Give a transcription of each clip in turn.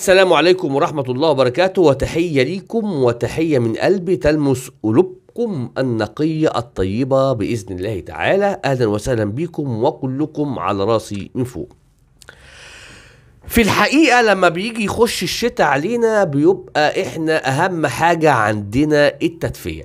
السلام عليكم ورحمة الله وبركاته وتحية ليكم وتحية من قلبي تلمس قلوبكم النقية الطيبة بإذن الله تعالى أهلا وسهلا بكم وكلكم على راسي من فوق في الحقيقة لما بيجي يخش الشتاء علينا بيبقى إحنا أهم حاجة عندنا التدفئة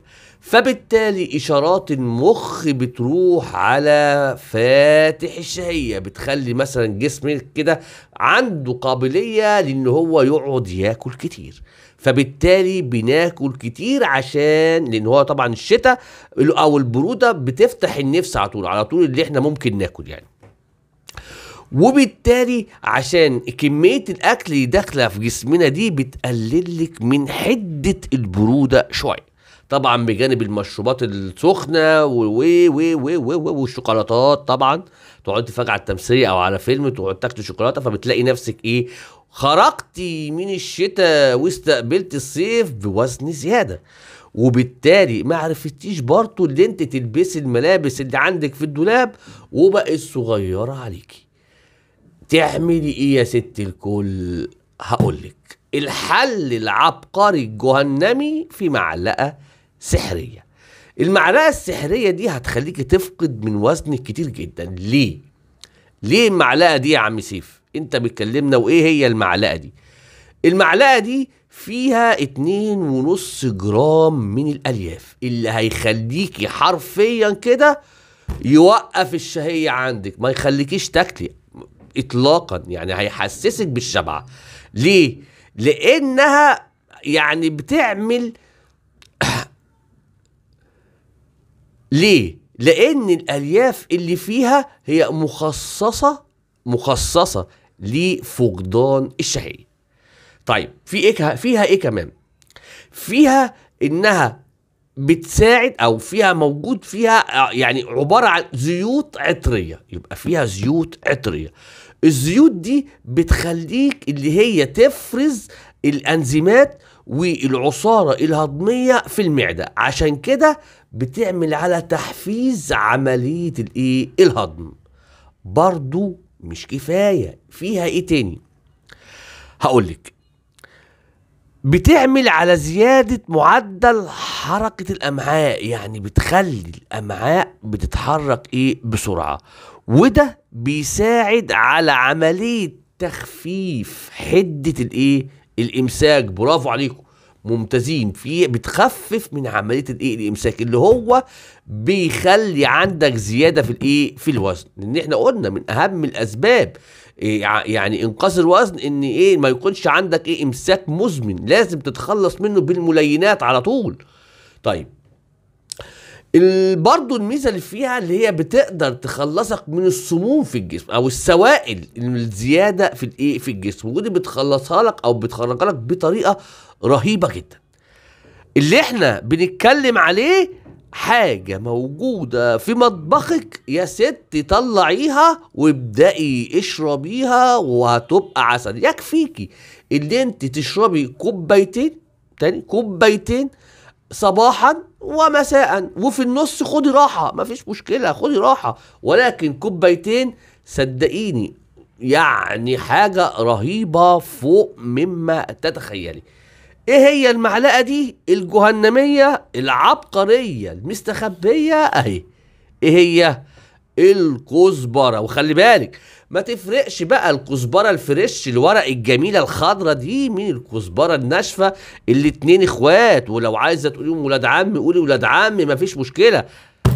فبالتالي اشارات المخ بتروح على فاتح الشهيه بتخلي مثلا جسمك كده عنده قابليه لان هو يقعد ياكل كتير فبالتالي بناكل كتير عشان لان هو طبعا الشتاء او البروده بتفتح النفس على طول على طول اللي احنا ممكن ناكل يعني وبالتالي عشان كمية الأكل اللي داخلة في جسمنا دي بتقلل لك من حدة البرودة شوية طبعا بجانب المشروبات السخنه و و و والشوكولاتات طبعا تقعد تتفرج على التمثيل او على فيلم تقعد تاكل شوكولاته فبتلاقي نفسك ايه خرجتي من الشتاء واستقبلت الصيف بوزن زياده وبالتالي ما عرفتيش برضه اللي انت تلبسي الملابس اللي عندك في الدولاب وبقت صغيره عليكي تعملي ايه يا ست الكل هقولك الحل العبقري الجهنمي في معلقه سحريه المعلقه السحريه دي هتخليك تفقد من وزنك كتير جدا ليه ليه المعلقه دي يا عم سيف انت بتكلمنا وايه هي المعلقه دي المعلقه دي فيها اتنين ونص جرام من الالياف اللي هيخليكي حرفيا كده يوقف الشهيه عندك ما يخليكيش تاكلي اطلاقا يعني هيحسسك بالشبع ليه لانها يعني بتعمل ليه؟ لأن الألياف اللي فيها هي مخصصة مخصصة لفقدان الشهية طيب في إيه فيها إيه كمان؟ فيها إنها بتساعد او فيها موجود فيها آه، يعني عباره عن زيوت عطريه يبقى فيها زيوت عطريه الزيوت دي بتخليك اللي هي تفرز الانزيمات والعصارة الهضمية في المعدة عشان كده بتعمل على تحفيز عملية الايه الهضم برضو مش كفاية فيها ايه تاني هقولك بتعمل على زيادة معدل حركة الأمعاء يعني بتخلي الأمعاء بتتحرك إيه بسرعة وده بيساعد على عملية تخفيف حدة الإيه الامساك برافو عليكم ممتازين في بتخفف من عمليه الايه الامساك اللي هو بيخلي عندك زياده في الايه في الوزن لان احنا قلنا من اهم الاسباب إيه يعني انقاص الوزن ان ايه ما يكونش عندك ايه امساك مزمن لازم تتخلص منه بالملينات على طول طيب برضه الميزه اللي فيها اللي هي بتقدر تخلصك من السموم في الجسم او السوائل الزياده في الايه في الجسم ودي بتخلصها لك او بتخرجها لك بطريقه رهيبه جدا اللي احنا بنتكلم عليه حاجة موجودة في مطبخك يا ست طلعيها وابدأي اشربيها وهتبقى عسل يكفيكي اللي انت تشربي كوبايتين تاني كوبايتين صباحا ومساء وفي النص خدي راحه مفيش مشكله خدي راحه ولكن كوبايتين صدقيني يعني حاجه رهيبه فوق مما تتخيلي ايه هي المعلقه دي الجهنميه العبقريه المستخبيه اهي ايه هي الكزبره وخلي بالك ما تفرقش بقى الكزبره الفريش الورق الجميله الخضره دي من الكزبره الناشفه اللي اتنين اخوات ولو عايزه تقوليهم ولاد عم قولي ولاد عم مفيش مشكله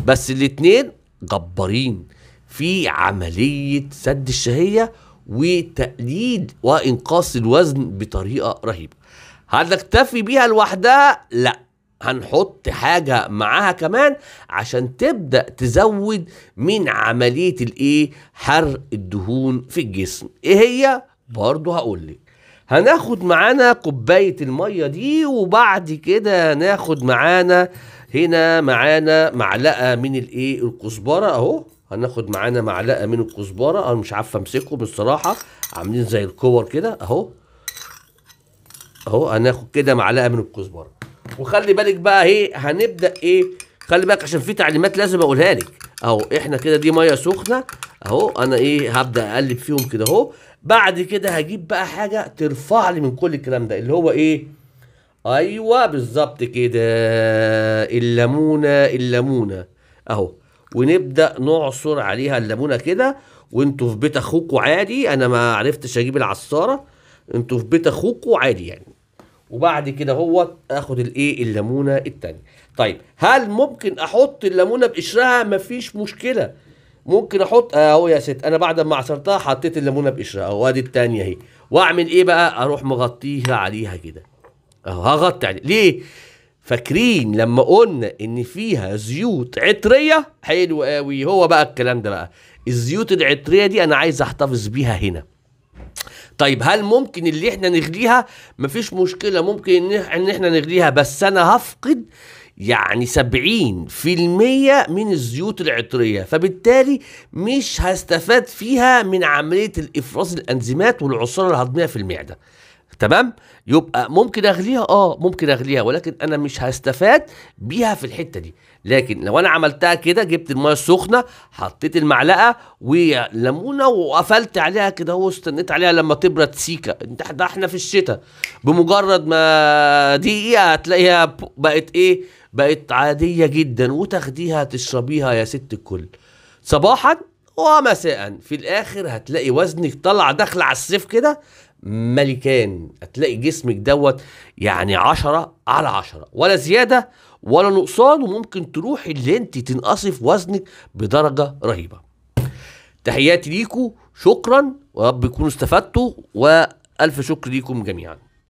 بس الاتنين جبارين في عمليه سد الشهيه وتقليد وانقاص الوزن بطريقه رهيبه نكتفي بيها لوحدها لا هنحط حاجه معاها كمان عشان تبدا تزود من عمليه الايه حرق الدهون في الجسم ايه هي برضه هقول لك هناخد معانا كوبايه الميه دي وبعد كده ناخد معانا هنا معانا معلقه من الايه الكزبره اهو هناخد معانا معلقه من الكزبره انا مش عارف أمسكه بالصراحة عاملين زي الكور كده اهو اهو هناخد كده معلقه من الكزبره وخلي بالك بقى ايه هنبدا ايه خلي بالك عشان في تعليمات لازم اقولها لك اهو احنا كده دي ميه سخنه اهو انا ايه هبدا اقلب فيهم كده اهو بعد كده هجيب بقى حاجه ترفع لي من كل الكلام ده اللي هو ايه ايوه بالظبط كده الليمونه الليمونه اهو ونبدا نعصر عليها الليمونه كده وانتوا في بيت اخوكوا عادي انا ما عرفتش اجيب العصاره انتوا في بيت اخوكوا عادي يعني وبعد كده هو اخد الايه الليمونه الثانيه طيب هل ممكن احط الليمونه بقشرها مفيش مشكله ممكن احط اهو يا ست انا بعد ما عصرتها حطيت الليمونه بقشرها اهو ادي الثانيه اهي واعمل ايه بقى اروح مغطيها عليها كده اهو هغطي عليها ليه فاكرين لما قلنا ان فيها زيوت عطريه حلو قوي هو بقى الكلام ده بقى الزيوت العطريه دي انا عايز احتفظ بيها هنا طيب هل ممكن اللي احنا نغليها مفيش مشكله ممكن ان احنا نغليها بس انا هفقد يعني المية من الزيوت العطرية فبالتالي مش هستفاد فيها من عملية الإفراز الأنزيمات والعصارة الهضمية في المعدة تمام يبقى ممكن اغليها اه ممكن اغليها ولكن انا مش هستفاد بيها في الحته دي لكن لو انا عملتها كده جبت الميه السخنه حطيت المعلقه وليمونه وقفلت عليها كده واستنيت عليها لما تبرد سيكه انت ده احنا في الشتاء بمجرد ما دقيقه هتلاقيها بقت ايه بقت عاديه جدا وتاخديها تشربيها يا ست الكل صباحا ومساء في الاخر هتلاقي وزنك طلع داخله على الصيف كده ملكان هتلاقي جسمك دوت يعني عشرة على عشرة ولا زيادة ولا نقصان وممكن تروح اللي انت تنقصي في وزنك بدرجة رهيبة تحياتي ليكم شكرا ورب تكونوا استفدتوا والف شكر ليكم جميعا